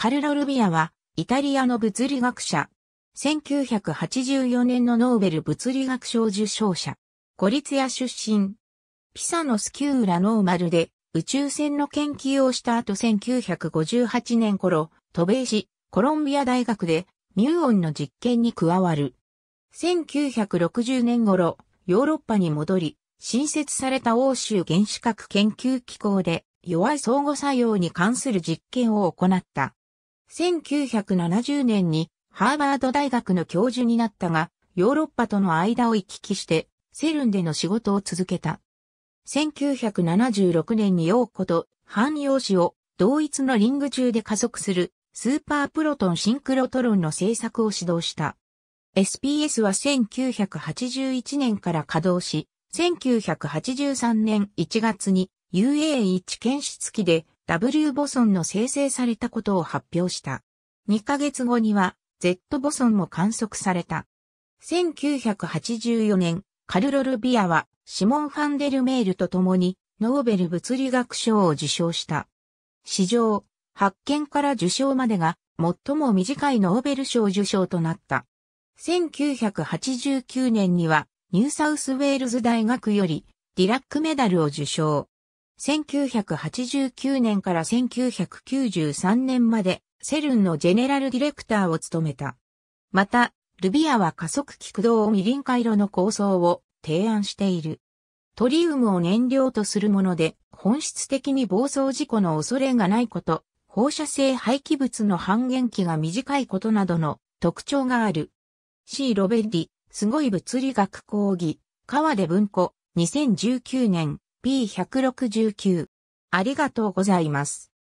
カルロ・ルビアは、イタリアの物理学者。1984年のノーベル物理学賞受賞者。孤立屋出身。ピサのスキューラノーマルで宇宙船の研究をした後1958年頃、渡米し、コロンビア大学でミューオンの実験に加わる。1960年頃、ヨーロッパに戻り、新設された欧州原子核研究機構で弱い相互作用に関する実験を行った。1970年にハーバード大学の教授になったが、ヨーロッパとの間を行き来して、セルンでの仕事を続けた。1976年に陽子と汎用子を同一のリング中で加速するスーパープロトンシンクロトロンの製作を指導した。SPS は1981年から稼働し、1983年1月に UA1 検出機で W ボソンの生成されたことを発表した。2ヶ月後には Z ボソンも観測された。1984年、カルロル・ビアはシモン・ファンデル・メールと共にノーベル物理学賞を受賞した。史上、発見から受賞までが最も短いノーベル賞受賞となった。1989年にはニューサウスウェールズ大学よりディラックメダルを受賞。1989年から1993年までセルンのジェネラルディレクターを務めた。また、ルビアは加速器駆動を二輪回路の構想を提案している。トリウムを燃料とするもので、本質的に暴走事故の恐れがないこと、放射性廃棄物の半減期が短いことなどの特徴がある。C. ロベッリ、すごい物理学講義、川で文庫、2019年。P169。ありがとうございます。